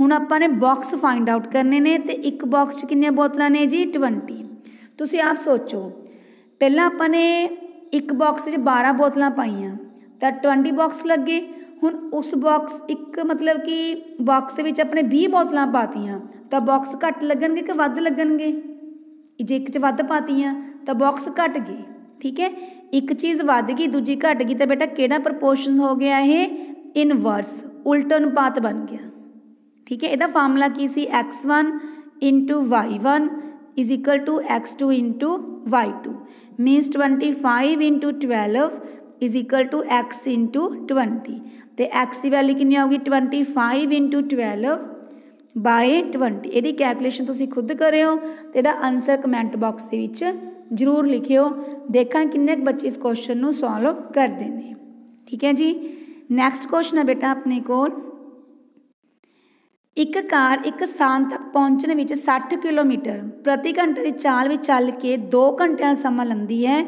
A: ਹੁਣ ਆਪਾਂ ਨੇ ਬਾਕਸ ਫਾਈਂਡ ਆਊਟ ਕਰਨੇ ਨੇ ਤੇ ਇੱਕ ਬਾਕਸ 'ਚ ਕਿੰਨੀਆਂ ਬੋਤਲਾਂ ਨੇ ਜੀ 20 ਤੁਸੀਂ ਆਪ ਸੋਚੋ ਪਹਿਲਾਂ ਆਪਾਂ ਨੇ ਇੱਕ ਬਾਕਸ 'ਚ 12 ਬੋਤਲਾਂ ਪਾਈਆਂ ਤਾਂ 20 ਬਾਕਸ ਲੱਗੇ ਹੁਣ ਉਸ ਬਾਕਸ ਇੱਕ ਮਤਲਬ ਕਿ ਬਾਕਸ ਦੇ ਵਿੱਚ ਆਪਣੇ 20 ਬੋਤਲਾਂ ਪਾਤੀਆਂ ਤਾਂ ਬਾਕਸ ਘੱਟ ਲੱਗਣਗੇ ਕਿ ਵੱਧ ਲੱਗਣਗੇ ਜੇ ਇੱਕ 'ਚ ਵੱਧ ਪਾਤੀਆਂ ਤਾਂ ਬਾਕਸ ਘਟ ਗਏ ਠੀਕ ਹੈ ਇੱਕ ਚੀਜ਼ ਵੱਧ ਗਈ ਦੂਜੀ ਘਟ ਗਈ ਤਾਂ ਬੇਟਾ ਕਿਹੜਾ ਪ੍ਰੋਪੋਰਸ਼ਨ ਹੋ ਗਿਆ ਇਹ ਇਨਵਰਸ ਉਲਟਾ ਪਾਤ ਬਣ ਗਿਆ ठीक है यदा फार्मूला की सी X one into Y one is equal to x two into Y two minus twenty five into twelve is equal to X into twenty तो एक्स की वैल्यू कि होगी twenty five into twelve by 20 ਇਹਦੀ calculation ਤੁਸੀਂ ਖੁਦ ਕਰਿਓ ਤੇ ਇਹਦਾ ਆਨਸਰ ਕਮੈਂਟ ਬਾਕਸ ਦੇ ਵਿੱਚ ਜਰੂਰ ਲਿਖਿਓ ਦੇਖਾਂ ਕਿੰਨੇ ਬੱਚੇ ਇਸ ਕੁਐਸਚਨ ਨੂੰ ਸੋਲਵ ਕਰਦੇ ਨੇ ਠੀਕ ਹੈ ਜੀ ਨੈਕਸਟ ਕੁਐਸਚਨ ਹੈ ਬੇਟਾ ਆਪਣੇ ਇੱਕ ਕਾਰ ਇੱਕ ਸਥਾਨ ਤੱਕ ਪਹੁੰਚਣ ਵਿੱਚ 60 ਕਿਲੋਮੀਟਰ ਪ੍ਰਤੀ ਘੰਟੇ ਦੀ ਚਾਲ ਵਿੱਚ ਚੱਲ ਕੇ 2 ਘੰਟਿਆਂ ਸਮਾਂ ਲੈਂਦੀ ਹੈ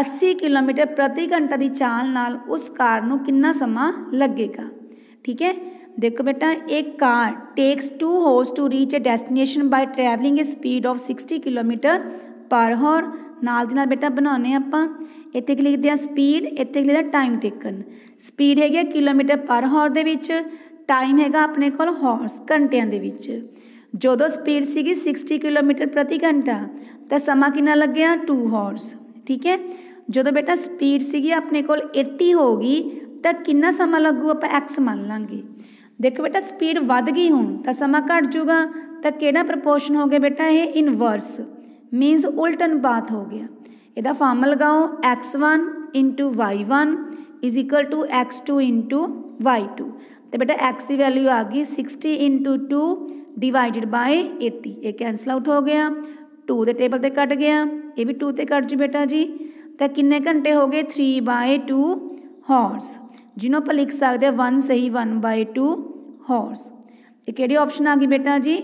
A: 80 ਕਿਲੋਮੀਟਰ ਪ੍ਰਤੀ ਘੰਟਾ ਦੀ ਚਾਲ ਨਾਲ ਉਸ ਕਾਰ ਨੂੰ ਕਿੰਨਾ ਸਮਾਂ ਲੱਗੇਗਾ ਠੀਕ ਹੈ ਦੇਖੋ ਬੇਟਾ ਇੱਕ car takes 2 hours to reach a destination by travelling a speed of 60 kilometre per hour ਨਾਲ ਦੀ ਨਾਲ ਬੇਟਾ ਬਣਾਉਨੇ ਆਪਾਂ ਇੱਥੇ ਕਿ ਲਿਖਦੇ ਆ ਸਪੀਡ ਇੱਥੇ ਲਿਖਦੇ ਟਾਈਮ ਟੇਕਨ ਸਪੀਡ ਹੈਗੀ ਕਿਲੋਮੀਟਰ ਪਰ ਹੌਰ ਦੇ ਵਿੱਚ ਟਾਈਮ ਹੈਗਾ ਆਪਣੇ ਕੋਲ ਹਾਰਸ ਘੰਟਿਆਂ ਦੇ ਵਿੱਚ ਜਦੋਂ ਸਪੀਡ ਸੀਗੀ 60 ਕਿਲੋਮੀਟਰ ਪ੍ਰਤੀ ਘੰਟਾ ਤਾਂ ਸਮਾਂ ਕਿੰਨਾ ਲੱਗਿਆ 2 ਹਾਰਸ ਠੀਕ ਹੈ ਜਦੋਂ ਬੇਟਾ ਸਪੀਡ ਸੀਗੀ ਆਪਣੇ ਕੋਲ 80 ਹੋ ਗਈ ਤਾਂ ਕਿੰਨਾ ਸਮਾਂ ਲੱਗੂ ਆਪਾਂ x ਮੰਨ ਲਾਂਗੇ ਦੇਖੋ ਬੇਟਾ ਸਪੀਡ ਵੱਧ ਗਈ ਹੁਣ ਤਾਂ ਸਮਾਂ ਘਟ ਜਾਊਗਾ ਤਾਂ ਕਿਹੜਾ ਪ੍ਰੋਪੋਰਸ਼ਨ ਹੋ ਗਿਆ ਬੇਟਾ ਇਹ ਇਨਵਰਸ ਮੀਨਸ ਉਲਟਨ ਬਾਤ ਹੋ ਗਿਆ ਇਹਦਾ ਫਾਰਮ ਲਗਾਓ x1 y1 x2 y2 तो बेटा एक्स की वैल्यू आ गई sixty into two divided by 80 ये कैंसल आउट हो गया टू ਦੇ ਟੇਬਲ ਤੇ ਕੱਟ ਗਿਆ ਇਹ ਵੀ 2 ਤੇ ਕੱਟ ਜੂ ਬੇਟਾ ਜੀ ਤਾਂ ਕਿੰਨੇ ਘੰਟੇ ਹੋ ਗਏ 3/2 ਹਾਰਸ ਜਿਹਨੂੰ ਆਪਾਂ ਲਿਖ ਸਕਦੇ ਆ 1 ਸਹੀ 1/2 ਹਾਰਸ ਇਹ ਕਿਹੜੀ ਆਪਸ਼ਨ ਆ ਗਈ ਬੇਟਾ ਜੀ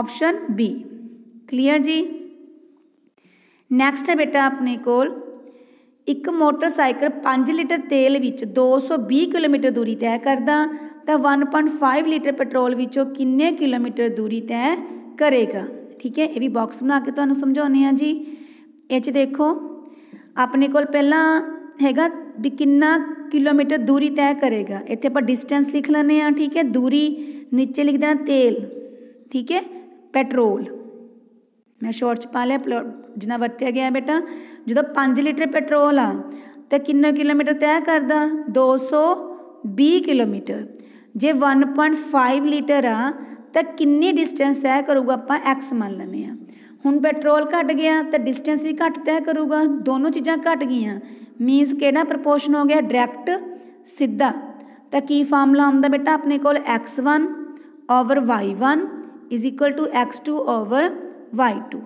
A: ਆਪਸ਼ਨ ਬੀ ਕਲੀਅਰ ਜੀ ਨੈਕਸਟ ਹੈ ਬੇਟਾ ਆਪਣੇ ਕੋਲ ਇੱਕ ਮੋਟਰਸਾਈਕਲ 5 ਲੀਟਰ ਤੇਲ ਵਿੱਚ 220 ਕਿਲੋਮੀਟਰ ਦੂਰੀ ਤੈਅ ਕਰਦਾ ਤਾਂ 1.5 ਲੀਟਰ ਪੈਟਰੋਲ ਵਿੱਚੋਂ ਕਿੰਨੇ ਕਿਲੋਮੀਟਰ ਦੂਰੀ ਤੈਅ ਕਰੇਗਾ ਠੀਕ ਹੈ ਇਹ ਵੀ ਬਾਕਸ ਬਣਾ ਕੇ ਤੁਹਾਨੂੰ ਸਮਝਾਉਨੇ ਆ ਜੀ ਇਹ ਚ ਦੇਖੋ ਆਪਣੇ ਕੋਲ ਪਹਿਲਾਂ ਹੈਗਾ ਵੀ ਕਿੰਨਾ ਕਿਲੋਮੀਟਰ ਦੂਰੀ ਤੈਅ ਕਰੇਗਾ ਇੱਥੇ ਆਪਾਂ ਡਿਸਟੈਂਸ ਲਿਖ ਲੈਣੇ ਆ ਠੀਕ ਹੈ ਦੂਰੀ ਨੀਚੇ ਲਿਖ ਦੇਣਾ ਤੇਲ ਠੀਕ ਹੈ ਪੈਟਰੋਲ ਮੈਂ ਸ਼ੋਰਟ ਚ ਪਾ ਲਿਆ ਜਿੰਨਾ ਵਰਤਿਆ ਗਿਆ ਬੇਟਾ ਜਦੋਂ 5 ਲੀਟਰ ਪੈਟਰੋਲ ਆ ਤਾਂ ਕਿੰਨਾ ਕਿਲੋਮੀਟਰ ਤੈਅ ਕਰਦਾ 220 ਕਿਲੋਮੀਟਰ ਜੇ 1.5 ਲੀਟਰ ਆ ਤਾਂ ਕਿੰਨੀ ਡਿਸਟੈਂਸ ਤੈਅ ਕਰੂਗਾ ਆਪਾਂ x ਮੰਨ ਲੈਨੇ ਆ ਹੁਣ ਪੈਟਰੋਲ ਘਟ ਗਿਆ ਤਾਂ ਡਿਸਟੈਂਸ ਵੀ ਘਟ ਤੈਅ ਕਰੂਗਾ ਦੋਨੋਂ ਚੀਜ਼ਾਂ ਘਟ ਗਈਆਂ ਮੀਨਸ ਕਿਹੜਾ ਪ੍ਰੋਪੋਰਸ਼ਨ ਹੋ ਗਿਆ ਡਾਇਰੈਕਟ ਸਿੱਧਾ ਤਾਂ ਕੀ ਫਾਰਮੂਲਾ ਆਉਂਦਾ ਬੇਟਾ ਆਪਣੇ ਕੋਲ x1 over y1 is equal to x2 over Y two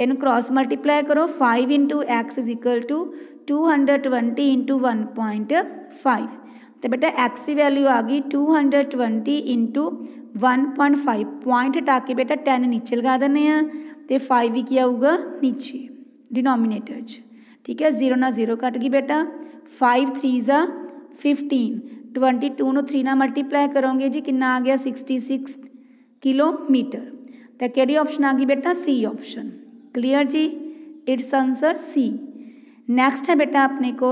A: इन क्रॉस मल्टीप्लाई करो five into X is equal to two hundred twenty into one point five तो बेटा एक्स की वैल्यू आ गई two hundred twenty into one point five point हटा के बेटा टेन नीचे लगा देने तो फाइव ही क्या आऊगा नीचे डिनोमीनेटर ठीक है जीरो ना जीरो कट गई बेटा फाइव थ्री ज़ा फिफ्टीन ट्वेंटी टू थ्री ना मल्टीप्लाई करोंगे जी कि आ गया सिक्सटी सिक्स किलोमीटर तो कि ऑप्शन आ गई बेटा सी ऑप्शन क्लीयर जी इट्स आंसर सी नैक्सट है बेटा अपने को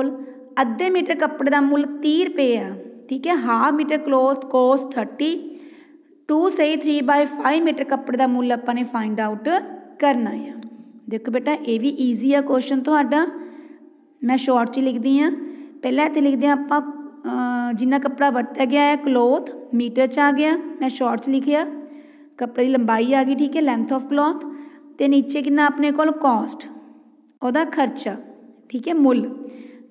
A: अद्धे मीटर कपड़े का मुल तीह रुपये है ठीक है half metre cloth costs thirty two से थ्री बाय फाइव मीटर कपड़े का मुल अपने फाइंड आउट करना है देखो बेटा ये भी ईजी है क्वेश्चन थोड़ा मैं शॉर्ट लिख दी हाँ पहले इतने लिखते हैं हाँ आप जिन्ना कपड़ा वरत्या गया है क्लोथ मीटर च आ गया मैं शॉर्ट लिखिया हाँ. ਕੱਪੜੇ ਦੀ ਲੰਬਾਈ ਆ ਗਈ ਠੀਕ ਹੈ ਲੈਂਥ ਆਫ ਕਲੋਥ ਤੇ ਨੀਚੇ ਕਿੰਨਾ ਆਪਣੇ ਕੋਲ ਕਾਸਟ ਉਹਦਾ ਖਰਚਾ ਠੀਕ ਹੈ ਮੁੱਲ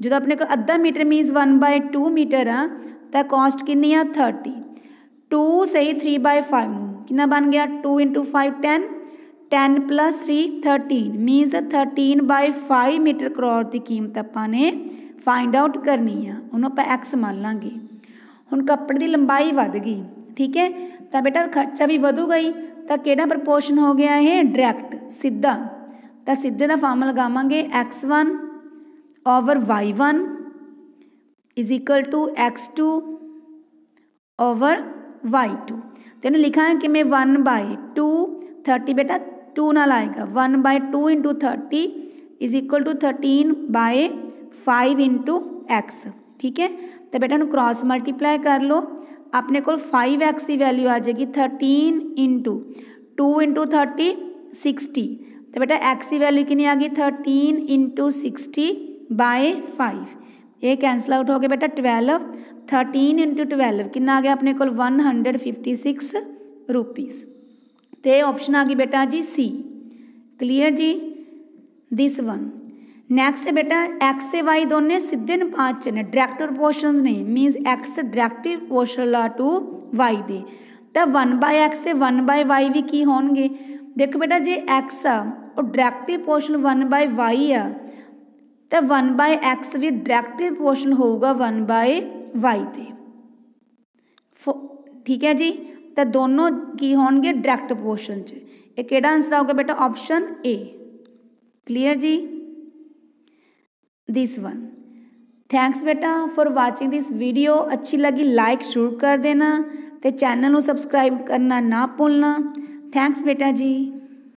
A: ਜਦੋਂ ਆਪਣੇ ਕੋਲ ਅੱਧਾ ਮੀਟਰ ਮੀਨਸ 1/2 ਮੀਟਰ ਆ ਤਾਂ ਕਾਸਟ ਕਿੰਨੀ ਆ 30 2 ਸਹੀ 3/5 ਨੂੰ ਕਿੰਨਾ ਬਣ ਗਿਆ 2 5 10 10 3 13 ਮੀਨਸ 13/5 ਮੀਟਰ ਕਰੋੜ ਦੀ ਕੀਮਤ ਆਪਾਂ ਨੇ ਫਾਈਂਡ ਆਊਟ ਕਰਨੀ ਆ ਉਹਨੂੰ ਆਪਾਂ x ਮੰਨ ਲਾਂਗੇ ਹੁਣ ਕੱਪੜੇ ਦੀ ਲੰਬਾਈ ਵੱਧ ਗਈ ਠੀਕ ਹੈ तो बेटा खर्चा भी ખર્ચા गई तो कि प्रपोर्शन हो गया है डायरैक्ट सीधा तो सीधे का फॉर्म लगावे X one over Y one is equal to x two over Y two तो लिखा है कि मैं वन बाय टू थर्टी बेटा टू ना आएगा one by two into thirty is equal to thirteen by five into X ठीक है तो बेटा क्रॉस मल्टीप्लाई कर लो अपने को फाइव एक्स की वैल्यू आ जाएगी thirteen into two into thirty sixty तो बेटा एक्स की वैल्यू कितनी आ गई thirteen into sixty by five ये कैंसल आउट हो गया बेटा ट्वेल्व थर्टीन इंटू ट्वेल्व कि आ गया अपने को one hundred fifty six rupees तो ऑप्शन आ गई बेटा जी सी क्लीयर जी दिस वन नैक्सट बेटा एक्स से वाई दोनों सीधे न पाँच ने डायरेक्ट पोर्शन ने मीनस एक्स डायरैक्टिव प्रोपोर्शनल आ टू वाई दे वन बाय एक्स से वन बाय वाई भी की होणगे देखो बेटा जे एक्स आ directive portion one by Y आ तो वन बाय एक्स भी डायरेक्टिव पोर्शन होगा वन बाय वाई ते ठीक है जी तो दोनों की होणगे डायरेक्ट प्रोपोर्शन च ਇਹ कि आंसर आऊगा बेटा ऑप्शन ए क्लीयर जी दिस वन थैंक्स बेटा फॉर वाचिंग दिस वीडियो अच्छी लगी लाइक शुरू कर देना तो चैनल को सब्सक्राइब करना ना भूलना थैंक्स बेटा जी